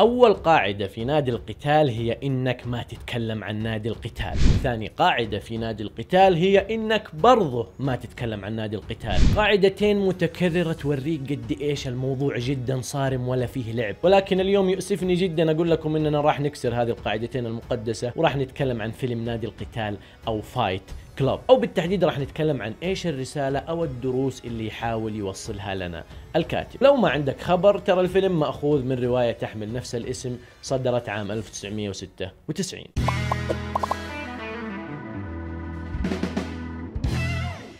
أول قاعدة في نادي القتال هي إنك ما تتكلم عن نادي القتال ثاني قاعدة في نادي القتال هي إنك برضه ما تتكلم عن نادي القتال قاعدتين متكررة توريك قد إيش الموضوع جدا صارم ولا فيه لعب ولكن اليوم يؤسفني جدا أقول لكم إننا راح نكسر هذه القاعدتين المقدسة وراح نتكلم عن فيلم نادي القتال أو فايت كلوب او بالتحديد راح نتكلم عن ايش الرساله او الدروس اللي يحاول يوصلها لنا الكاتب لو ما عندك خبر ترى الفيلم ماخوذ من روايه تحمل نفس الاسم صدرت عام 1996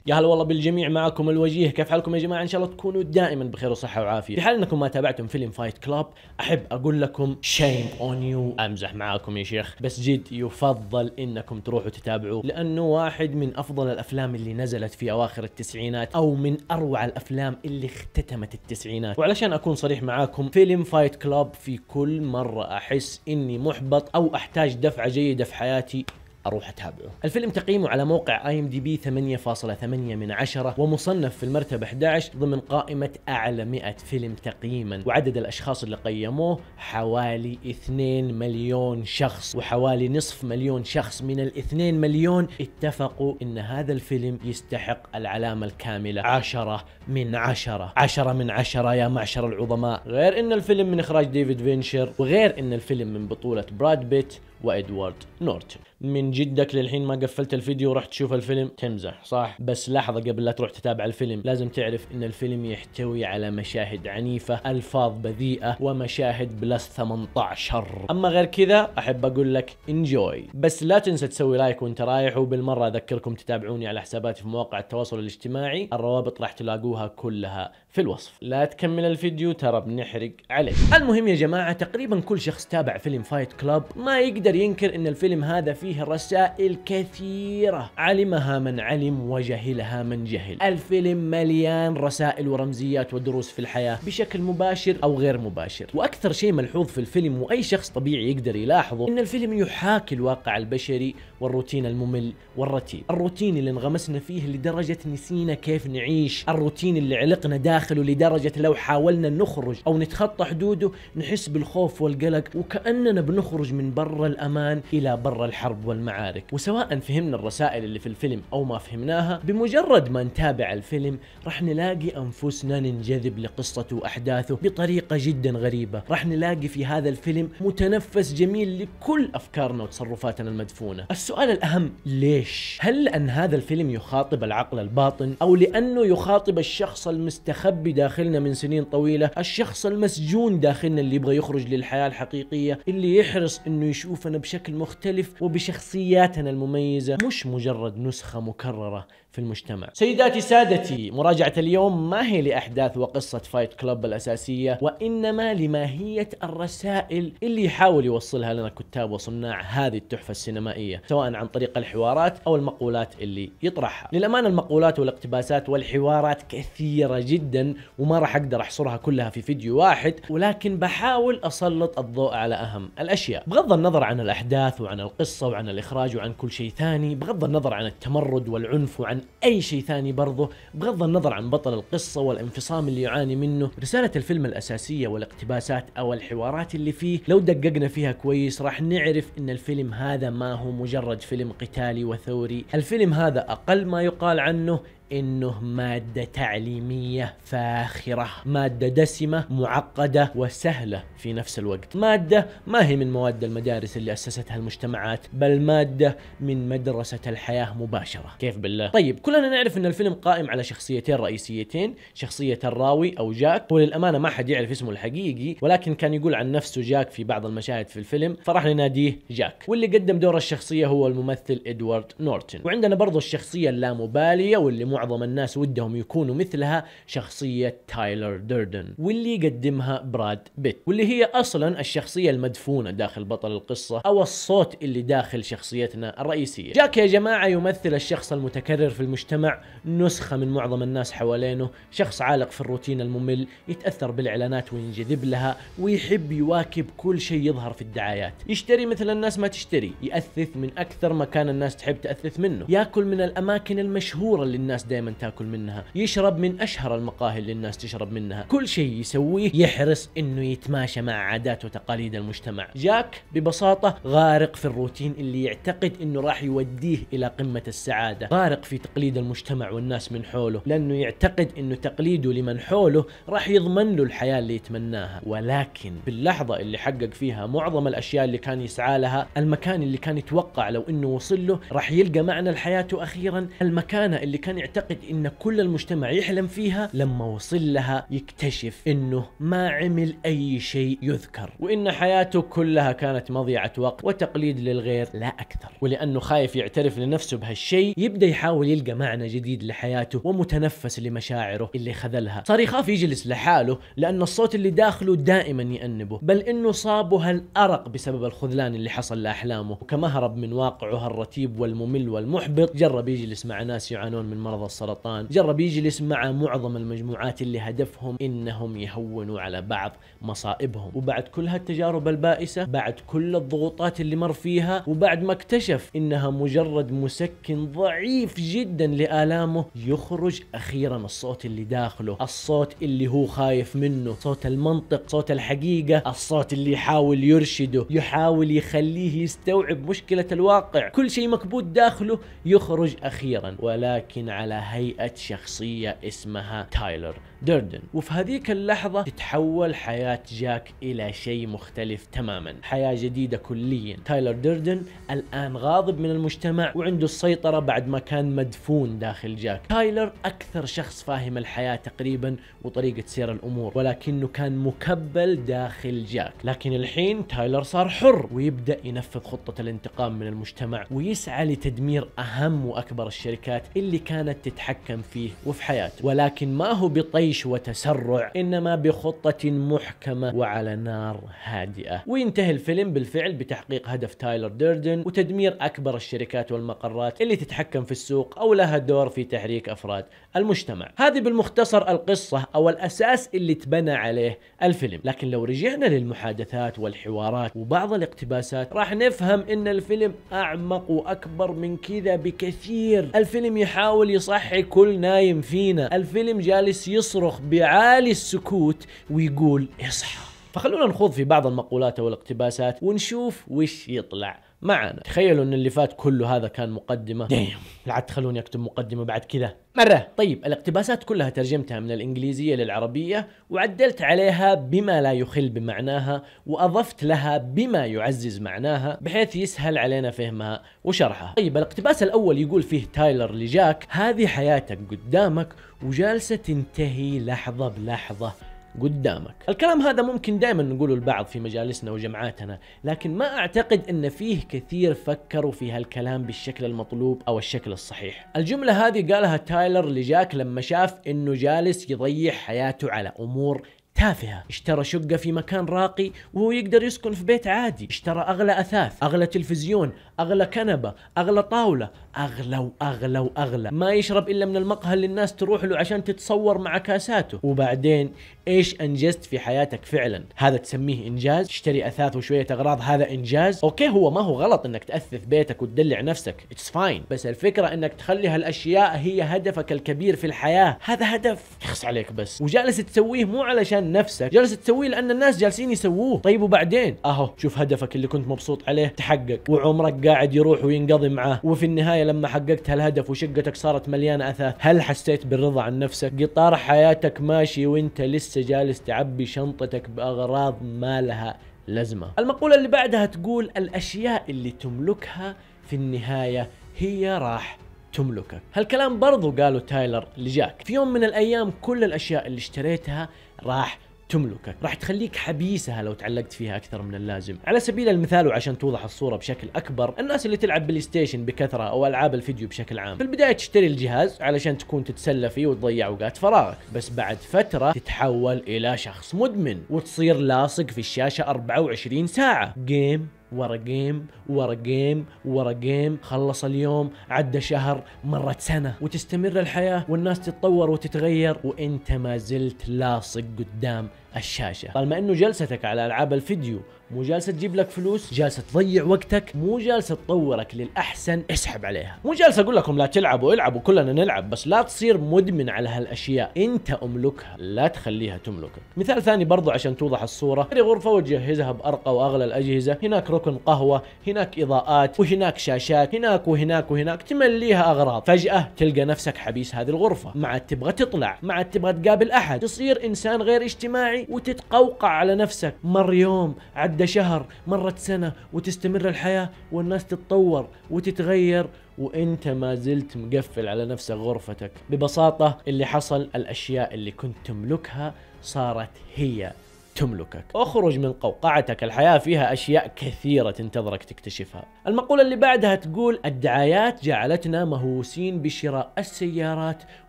يا هلا والله بالجميع معكم الوجيه كيف حالكم يا جماعه ان شاء الله تكونوا دائما بخير وصحه وعافيه في حال انكم ما تابعتم فيلم فايت كلاب احب اقول لكم شيم اون يو امزح معاكم يا شيخ بس جد يفضل انكم تروحوا تتابعوه لانه واحد من افضل الافلام اللي نزلت في اواخر التسعينات او من اروع الافلام اللي اختتمت التسعينات وعلشان اكون صريح معاكم فيلم فايت كلاب في كل مره احس اني محبط او احتاج دفعه جيده في حياتي اروح اتابعه. الفيلم تقييمه على موقع اي ام دي بي 8.8 من 10 ومصنف في المرتبه 11 ضمن قائمه اعلى 100 فيلم تقييما وعدد الاشخاص اللي قيموه حوالي 2 مليون شخص وحوالي نصف مليون شخص من ال 2 مليون اتفقوا ان هذا الفيلم يستحق العلامه الكامله 10 من 10 10 من 10 يا معشر العظماء غير ان الفيلم من اخراج ديفيد فينشر وغير ان الفيلم من بطوله براد بيت وإدوارد نورتن من جدك للحين ما قفلت الفيديو ورحت تشوف الفيلم تمزح صح بس لحظة قبل لا تروح تتابع الفيلم لازم تعرف ان الفيلم يحتوي على مشاهد عنيفة الفاظ بذيئة ومشاهد بلس 18 اما غير كذا احب اقول لك انجوي بس لا تنسى تسوي لايك وانت رايح وبالمرة اذكركم تتابعوني على حساباتي في مواقع التواصل الاجتماعي الروابط راح تلاقوها كلها في الوصف لا تكمل الفيديو ترى بنحرق عليك المهم يا جماعة تقريبا كل شخص تابع فيلم فايت كلاب ما يقدر ينكر ان الفيلم هذا فيه رسائل كثيرة علمها من علم وجهلها من جهل الفيلم مليان رسائل ورمزيات ودروس في الحياة بشكل مباشر او غير مباشر واكثر شيء ملحوظ في الفيلم واي شخص طبيعي يقدر يلاحظه ان الفيلم يحاكي الواقع البشري والروتين الممل والرتيب الروتين اللي انغمسنا فيه لدرجة نسينا كيف نعيش الروتين اللي علقنا داخل داخله لدرجة لو حاولنا نخرج أو نتخطى حدوده نحس بالخوف والقلق وكأننا بنخرج من بر الأمان إلى بر الحرب والمعارك وسواء فهمنا الرسائل اللي في الفيلم أو ما فهمناها بمجرد ما نتابع الفيلم راح نلاقي أنفسنا ننجذب لقصته وأحداثه بطريقة جدا غريبة راح نلاقي في هذا الفيلم متنفس جميل لكل أفكارنا وتصرفاتنا المدفونة السؤال الأهم ليش؟ هل لأن هذا الفيلم يخاطب العقل الباطن أو لأنه يخاطب الشخص المستخدم المتخبي داخلنا من سنين طويلة الشخص المسجون داخلنا اللي يبغى يخرج للحياة الحقيقية اللي يحرص انه يشوفنا بشكل مختلف وبشخصياتنا المميزة مش مجرد نسخة مكررة في المجتمع. سيداتي سادتي مراجعة اليوم ما هي لأحداث وقصة فايت كلوب الأساسية وإنما لماهية الرسائل اللي يحاول يوصلها لنا كتاب وصناع هذه التحفة السينمائية سواء عن طريق الحوارات أو المقولات اللي يطرحها. للأمانة المقولات والاقتباسات والحوارات كثيرة جدا وما راح أقدر أحصرها كلها في فيديو واحد ولكن بحاول أسلط الضوء على أهم الأشياء بغض النظر عن الأحداث وعن القصة وعن الإخراج وعن كل شيء ثاني بغض النظر عن التمرد والعنف وعن اي شيء ثاني برضه بغض النظر عن بطل القصه والانفصام اللي يعاني منه رساله الفيلم الاساسيه والاقتباسات او الحوارات اللي فيه لو دققنا فيها كويس راح نعرف ان الفيلم هذا ما هو مجرد فيلم قتالي وثوري الفيلم هذا اقل ما يقال عنه انه ماده تعليميه فاخره، ماده دسمه معقده وسهله في نفس الوقت، ماده ما هي من مواد المدارس اللي اسستها المجتمعات، بل ماده من مدرسه الحياه مباشره، كيف بالله؟ طيب كلنا نعرف ان الفيلم قائم على شخصيتين رئيسيتين، شخصيه الراوي او جاك، وللامانه ما حد يعرف اسمه الحقيقي، ولكن كان يقول عن نفسه جاك في بعض المشاهد في الفيلم، فراح نناديه جاك، واللي قدم دور الشخصيه هو الممثل ادوارد نورتن، وعندنا برضو الشخصيه اللامباليه واللي مو معظم الناس ودهم يكونوا مثلها شخصية تايلر ديردن واللي يقدمها براد بيت واللي هي أصلا الشخصية المدفونة داخل بطل القصة أو الصوت اللي داخل شخصيتنا الرئيسية جاك يا جماعة يمثل الشخص المتكرر في المجتمع نسخة من معظم الناس حوالينه شخص عالق في الروتين الممل يتأثر بالإعلانات وينجذب لها ويحب يواكب كل شيء يظهر في الدعايات يشتري مثل الناس ما تشتري يأثث من أكثر مكان الناس تحب تأثث منه ياكل من الأماكن المشهورة اللي الناس دائما تاكل منها يشرب من اشهر المقاهي اللي الناس تشرب منها كل شيء يسويه يحرص انه يتماشى مع عادات وتقاليد المجتمع جاك ببساطه غارق في الروتين اللي يعتقد انه راح يوديه الى قمه السعاده غارق في تقليد المجتمع والناس من حوله لانه يعتقد انه تقليده لمن حوله راح يضمن له الحياه اللي يتمناها ولكن باللحظه اللي حقق فيها معظم الاشياء اللي كان يسعى لها المكان اللي كان يتوقع لو انه وصل له راح يلقى معنى لحياته اخيرا المكانه اللي كان يعتقد اعتقد ان كل المجتمع يحلم فيها لما وصل لها يكتشف انه ما عمل اي شيء يذكر وان حياته كلها كانت مضيعه وقت وتقليد للغير لا اكثر ولانه خايف يعترف لنفسه بهالشيء يبدا يحاول يلقى معنى جديد لحياته ومتنفس لمشاعره اللي خذلها صار يخاف يجلس لحاله لان الصوت اللي داخله دائما يأنبه بل انه صابه الارق بسبب الخذلان اللي حصل لاحلامه وكمهرب من واقعه الرتيب والممل والمحبط جرب يجلس مع ناس يعانون من مرض والسرطان جرب يجلس مع معظم المجموعات اللي هدفهم انهم يهونوا على بعض مصائبهم وبعد كل هالتجارب البائسه بعد كل الضغوطات اللي مر فيها وبعد ما اكتشف انها مجرد مسكن ضعيف جدا لالامه يخرج اخيرا الصوت اللي داخله الصوت اللي هو خايف منه صوت المنطق صوت الحقيقه الصوت اللي يحاول يرشده يحاول يخليه يستوعب مشكله الواقع كل شيء مكبوت داخله يخرج اخيرا ولكن على على هيئة شخصية اسمها تايلر دردن وفي هذيك اللحظة تتحول حياة جاك إلى شيء مختلف تماما حياة جديدة كليا تايلر دردن الآن غاضب من المجتمع وعنده السيطرة بعد ما كان مدفون داخل جاك تايلر أكثر شخص فاهم الحياة تقريبا وطريقة سير الأمور ولكنه كان مكبل داخل جاك لكن الحين تايلر صار حر ويبدأ ينفذ خطة الانتقام من المجتمع ويسعى لتدمير أهم وأكبر الشركات اللي كانت تتحكم فيه وفي حياته ولكن ما هو بطيش وتسرع إنما بخطة محكمة وعلى نار هادئة وينتهي الفيلم بالفعل بتحقيق هدف تايلر ديردن وتدمير أكبر الشركات والمقرات اللي تتحكم في السوق أو لها دور في تحريك أفراد المجتمع هذه بالمختصر القصة أو الأساس اللي تبنى عليه الفيلم لكن لو رجعنا للمحادثات والحوارات وبعض الاقتباسات راح نفهم ان الفيلم اعمق واكبر من كذا بكثير الفيلم يحاول يص يصحي كل نايم فينا الفيلم جالس يصرخ بعالي السكوت ويقول اصحى فخلونا نخوض في بعض المقولات والاقتباسات ونشوف وش يطلع معنا تخيلوا ان اللي فات كله هذا كان مقدمه دايم لا تخلوني اكتب مقدمه بعد كذا مره طيب الاقتباسات كلها ترجمتها من الانجليزيه للعربيه وعدلت عليها بما لا يخل بمعناها واضفت لها بما يعزز معناها بحيث يسهل علينا فهمها وشرحها طيب الاقتباس الاول يقول فيه تايلر لجاك هذه حياتك قدامك وجالسه تنتهي لحظه بلحظه قدامك الكلام هذا ممكن دائما نقوله البعض في مجالسنا وجمعاتنا لكن ما أعتقد أن فيه كثير فكروا في هالكلام بالشكل المطلوب أو الشكل الصحيح الجملة هذه قالها تايلر لجاك لما شاف أنه جالس يضيع حياته على أمور تافهة اشترى شقة في مكان راقي وهو يقدر يسكن في بيت عادي اشترى أغلى أثاث أغلى تلفزيون أغلى كنبة أغلى طاولة أغلى وأغلى وأغلى ما يشرب إلا من المقهى اللي الناس تروح له عشان تتصور مع كاساته وبعدين إيش أنجزت في حياتك فعلا هذا تسميه إنجاز اشتري أثاث وشوية أغراض هذا إنجاز أوكي هو ما هو غلط إنك تأثث بيتك وتدلع نفسك اتس فاين بس الفكرة إنك تخلي هالأشياء هي هدفك الكبير في الحياة هذا هدف يخص عليك بس وجالس تسويه مو علشان نفسك جالس تسويه لان الناس جالسين يسووه طيب وبعدين اهو شوف هدفك اللي كنت مبسوط عليه تحقق وعمرك قاعد يروح وينقضي معاه وفي النهايه لما حققت هالهدف وشقتك صارت مليانه اثاث هل حسيت بالرضا عن نفسك قطار حياتك ماشي وانت لسه جالس تعبي شنطتك باغراض ما لها لازمه المقوله اللي بعدها تقول الاشياء اللي تملكها في النهايه هي راح تملكك هالكلام برضو قاله تايلر لجاك في يوم من الأيام كل الأشياء اللي اشتريتها راح تملكك راح تخليك حبيسها لو تعلقت فيها اكثر من اللازم على سبيل المثال وعشان توضح الصوره بشكل اكبر الناس اللي تلعب بلاي ستيشن بكثره او العاب الفيديو بشكل عام في البدايه تشتري الجهاز علشان تكون تتسلى فيه وتضيع اوقات فراغك بس بعد فتره تتحول الى شخص مدمن وتصير لاصق في الشاشه 24 ساعه جيم ورا جيم ورا جيم ورا جيم خلص اليوم عدى شهر مرت سنة وتستمر الحياة والناس تتطور وتتغير وانت ما زلت لاصق قدام الشاشة طالما انه جلستك على العاب الفيديو مو جالسة تجيب لك فلوس جالسة تضيع وقتك مو جالسة تطورك للأحسن اسحب عليها مو جالسة أقول لكم لا تلعبوا العبوا كلنا نلعب بس لا تصير مدمن على هالأشياء أنت أملكها لا تخليها تملكك مثال ثاني برضو عشان توضح الصورة اشتري غرفة وتجهزها بأرقى وأغلى الأجهزة هناك ركن قهوة هناك إضاءات وهناك شاشات هناك وهناك وهناك تمليها أغراض فجأة تلقى نفسك حبيس هذه الغرفة ما عاد تبغى تطلع ما عاد تبغى تقابل أحد تصير إنسان غير اجتماعي وتتقوقع على نفسك مر يوم عدى شهر مرت سنة وتستمر الحياة والناس تتطور وتتغير وانت ما زلت مقفل على نفسك غرفتك ببساطة اللي حصل الاشياء اللي كنت تملكها صارت هي تملكك اخرج من قوقعتك الحياة فيها أشياء كثيرة تنتظرك تكتشفها المقولة اللي بعدها تقول الدعايات جعلتنا مهووسين بشراء السيارات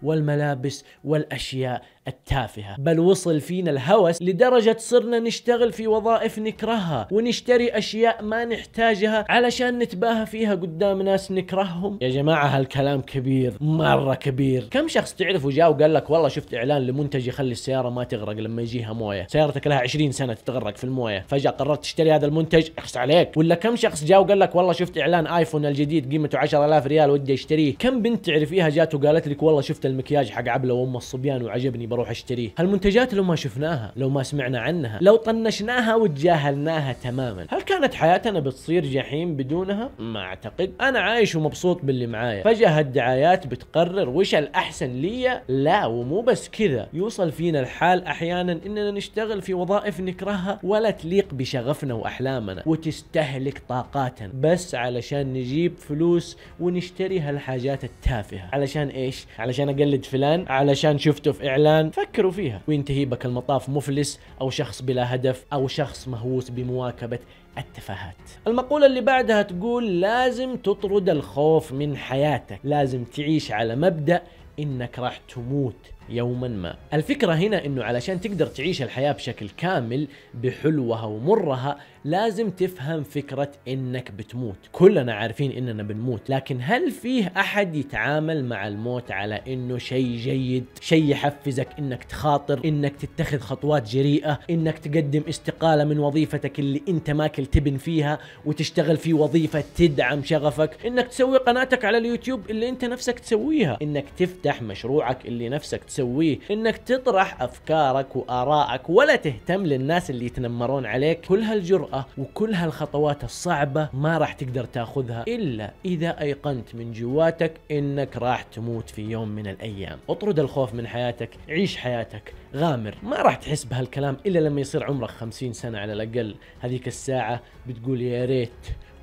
والملابس والأشياء التافهة بل وصل فينا الهوس لدرجة صرنا نشتغل في وظائف نكرهها ونشتري أشياء ما نحتاجها علشان نتباهى فيها قدام ناس نكرههم يا جماعة هالكلام كبير مرة كبير كم شخص تعرفه جاء وقال لك والله شفت إعلان لمنتج يخلي السيارة ما تغرق لما يجيها موية سيارتك لها 20 سنه تتغرق في المويه فجاه قررت تشتري هذا المنتج اخس عليك ولا كم شخص جاء وقال لك والله شفت اعلان ايفون الجديد قيمته 10000 ريال ودي اشتريه كم بنت تعرفيها جات وقالت لك والله شفت المكياج حق عبله وام الصبيان وعجبني بروح اشتريه هالمنتجات لو ما شفناها لو ما سمعنا عنها لو طنشناها وتجاهلناها تماما هل كانت حياتنا بتصير جحيم بدونها ما اعتقد انا عايش ومبسوط باللي معايا فجاه هالدعايات بتقرر وش الاحسن لي لا ومو بس كذا يوصل فينا الحال احيانا اننا نشتغل في وضع وظائف نكرهها ولا تليق بشغفنا واحلامنا وتستهلك طاقاتنا بس علشان نجيب فلوس ونشتري هالحاجات التافهه علشان ايش علشان اقلد فلان علشان شفته في اعلان فكروا فيها وينتهي بك المطاف مفلس او شخص بلا هدف او شخص مهووس بمواكبه التفاهات المقولة اللي بعدها تقول لازم تطرد الخوف من حياتك لازم تعيش على مبدأ إنك راح تموت يوما ما الفكرة هنا انه علشان تقدر تعيش الحياة بشكل كامل بحلوها ومرها لازم تفهم فكرة انك بتموت كلنا عارفين اننا بنموت لكن هل فيه احد يتعامل مع الموت على انه شيء جيد شيء يحفزك انك تخاطر انك تتخذ خطوات جريئة انك تقدم استقالة من وظيفتك اللي انت ماكل تبن فيها وتشتغل في وظيفة تدعم شغفك انك تسوي قناتك على اليوتيوب اللي انت نفسك تسويها انك تفتح مشروعك اللي نفسك تسويه تسويه انك تطرح افكارك وارائك ولا تهتم للناس اللي يتنمرون عليك كل هالجرأة وكل هالخطوات الصعبة ما راح تقدر تاخذها الا اذا ايقنت من جواتك انك راح تموت في يوم من الايام اطرد الخوف من حياتك عيش حياتك غامر ما راح تحس بهالكلام الا لما يصير عمرك 50 سنة على الاقل هذيك الساعة بتقول يا ريت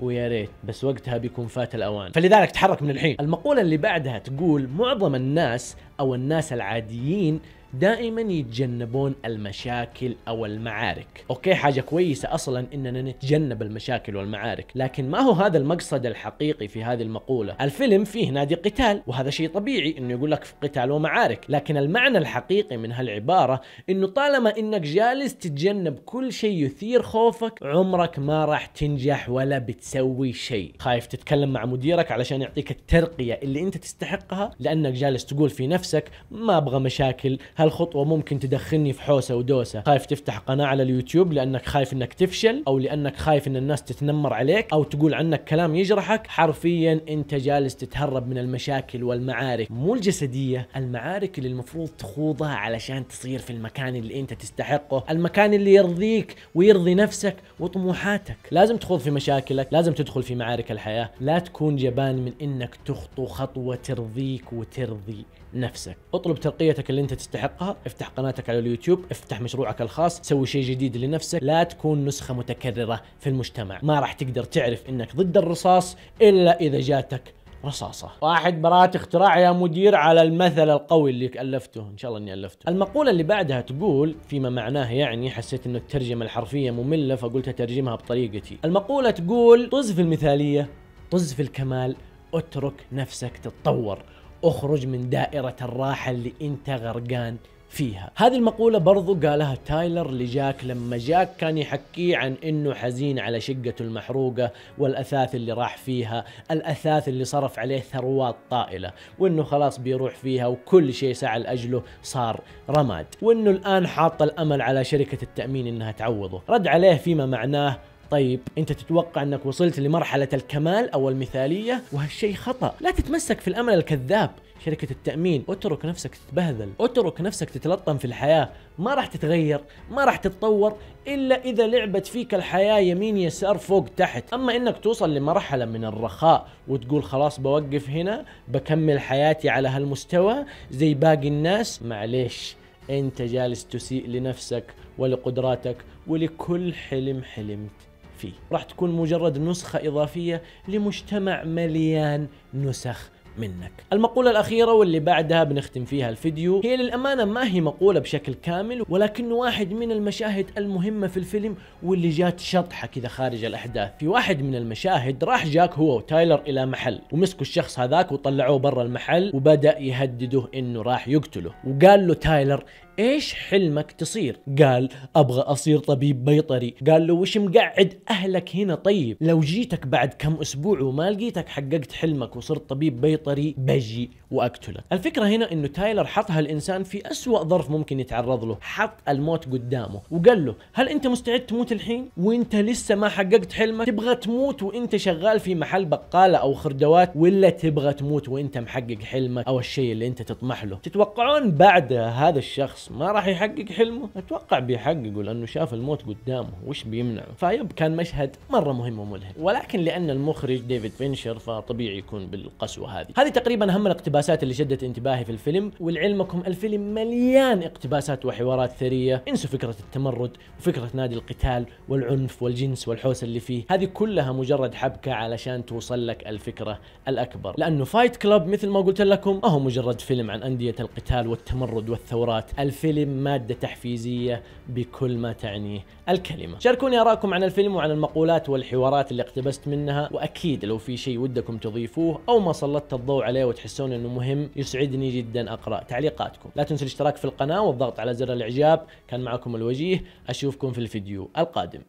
ويا ريت بس وقتها بيكون فات الاوان فلذلك تحرك من الحين المقوله اللي بعدها تقول معظم الناس او الناس العاديين دائما يتجنبون المشاكل او المعارك اوكي حاجه كويسه اصلا اننا نتجنب المشاكل والمعارك لكن ما هو هذا المقصد الحقيقي في هذه المقوله الفيلم فيه نادي قتال وهذا شيء طبيعي انه يقول لك في قتال ومعارك لكن المعنى الحقيقي من هالعباره انه طالما انك جالس تتجنب كل شيء يثير خوفك عمرك ما راح تنجح ولا بتسوي شيء خايف تتكلم مع مديرك علشان يعطيك الترقيه اللي انت تستحقها لانك جالس تقول في نفسك ما ابغى مشاكل هالخطوه ممكن تدخلني في حوسه ودوسه خايف تفتح قناه على اليوتيوب لانك خايف انك تفشل او لانك خايف ان الناس تتنمر عليك او تقول عنك كلام يجرحك حرفيا انت جالس تتهرب من المشاكل والمعارك مو الجسديه المعارك اللي المفروض تخوضها علشان تصير في المكان اللي انت تستحقه المكان اللي يرضيك ويرضي نفسك وطموحاتك لازم تخوض في مشاكلك لازم تدخل في معارك الحياه لا تكون جبان من انك تخطو خطوه ترضيك وترضي نفسك اطلب ترقيتك اللي انت تستحقها افتح قناتك على اليوتيوب افتح مشروعك الخاص سوي شيء جديد لنفسك لا تكون نسخه متكرره في المجتمع ما راح تقدر تعرف انك ضد الرصاص الا اذا جاتك رصاصة واحد برات اختراع يا مدير على المثل القوي اللي ألفته إن شاء الله أني ألفته المقولة اللي بعدها تقول فيما معناه يعني حسيت أن الترجمة الحرفية مملة فقلت أترجمها بطريقتي المقولة تقول طز في المثالية طز في الكمال اترك نفسك تتطور اخرج من دائرة الراحة اللي انت غرقان فيها هذه المقولة برضو قالها تايلر لجاك لما جاك كان يحكيه عن انه حزين على شقته المحروقة والاثاث اللي راح فيها الاثاث اللي صرف عليه ثروات طائلة وانه خلاص بيروح فيها وكل شيء سعى لاجله صار رماد وانه الان حاط الامل على شركة التأمين انها تعوضه رد عليه فيما معناه طيب انت تتوقع انك وصلت لمرحله الكمال او المثاليه وهالشيء خطا لا تتمسك في الامل الكذاب شركة التأمين اترك نفسك تتبهذل اترك نفسك تتلطم في الحياة ما راح تتغير ما راح تتطور إلا إذا لعبت فيك الحياة يمين يسار فوق تحت أما إنك توصل لمرحلة من الرخاء وتقول خلاص بوقف هنا بكمل حياتي على هالمستوى زي باقي الناس معليش انت جالس تسيء لنفسك ولقدراتك ولكل حلم حلمت فيه راح تكون مجرد نسخة إضافية لمجتمع مليان نسخ منك المقولة الأخيرة واللي بعدها بنختم فيها الفيديو هي للأمانة ما هي مقولة بشكل كامل ولكن واحد من المشاهد المهمة في الفيلم واللي جات شطحة كذا خارج الأحداث في واحد من المشاهد راح جاك هو وتايلر إلى محل ومسكوا الشخص هذاك وطلعوه برا المحل وبدأ يهدده إنه راح يقتله وقال له تايلر ايش حلمك تصير قال ابغى اصير طبيب بيطري قال له وش مقعد اهلك هنا طيب لو جيتك بعد كم اسبوع وما لقيتك حققت حلمك وصرت طبيب بيطري بجي واقتله الفكره هنا انه تايلر حط هالانسان في اسوا ظرف ممكن يتعرض له حط الموت قدامه وقال له هل انت مستعد تموت الحين وانت لسه ما حققت حلمك تبغى تموت وانت شغال في محل بقاله او خردوات ولا تبغى تموت وانت محقق حلمك او الشيء اللي انت تطمح له تتوقعون بعد هذا الشخص ما راح يحقق حلمه اتوقع بيحققه لانه شاف الموت قدامه وش بيمنعه فيب كان مشهد مره مهم وملهم ولكن لان المخرج ديفيد فينشر فطبيعي يكون بالقسوه هذه هذه تقريبا اهم الاقتباس الاقتباسات اللي شدت انتباهي في الفيلم ولعلمكم الفيلم مليان اقتباسات وحوارات ثريه انسوا فكره التمرد وفكره نادي القتال والعنف والجنس والحوسه اللي فيه هذه كلها مجرد حبكه علشان توصل لك الفكره الاكبر لانه فايت كلاب مثل ما قلت لكم ما هو مجرد فيلم عن انديه القتال والتمرد والثورات الفيلم ماده تحفيزيه بكل ما تعنيه الكلمه شاركوني اراءكم عن الفيلم وعن المقولات والحوارات اللي اقتبست منها واكيد لو في شيء ودكم تضيفوه او ما سلطت الضوء عليه وتحسون انه لانه مهم يسعدني جدا اقرا تعليقاتكم لا تنسوا الاشتراك في القناه والضغط على زر الاعجاب كان معكم الوجيه اشوفكم في الفيديو القادم